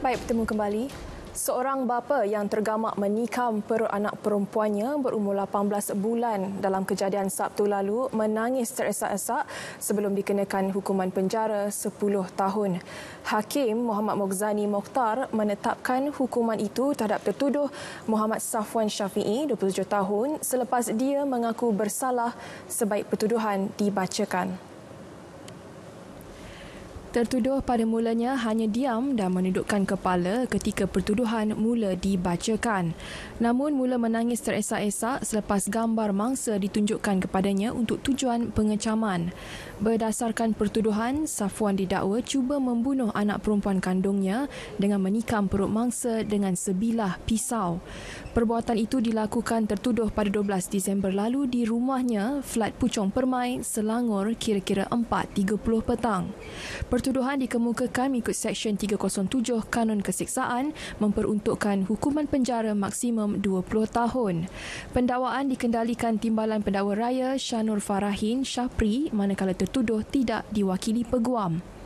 Baik, bertemu kembali. Seorang bapa yang tergamak menikam perut anak perempuannya berumur 18 bulan dalam kejadian Sabtu lalu menangis teresak-esak sebelum dikenakan hukuman penjara 10 tahun. Hakim Muhammad Mokzani Mokhtar menetapkan hukuman itu terhadap tertuduh Muhammad Safwan Syafi'i, 27 tahun, selepas dia mengaku bersalah sebaik pertuduhan dibacakan. Tertuduh pada mulanya hanya diam dan menundukkan kepala ketika pertuduhan mula dibacakan. Namun mula menangis teresak-esak selepas gambar mangsa ditunjukkan kepadanya untuk tujuan pengecaman. Berdasarkan pertuduhan, Safuan didakwa cuba membunuh anak perempuan kandungnya dengan menikam perut mangsa dengan sebilah pisau. Perbuatan itu dilakukan tertuduh pada 12 Disember lalu di rumahnya, flat Pucong Permai, Selangor kira-kira 4.30 petang. Pertuduhan dikemukakan ikut Seksyen 307 Kanun Kesiksaan memperuntukkan hukuman penjara maksimum 20 tahun. Pendakwaan dikendalikan Timbalan Pendakwa Raya Shanur Farahin Shapri manakala tertuduh tidak diwakili peguam.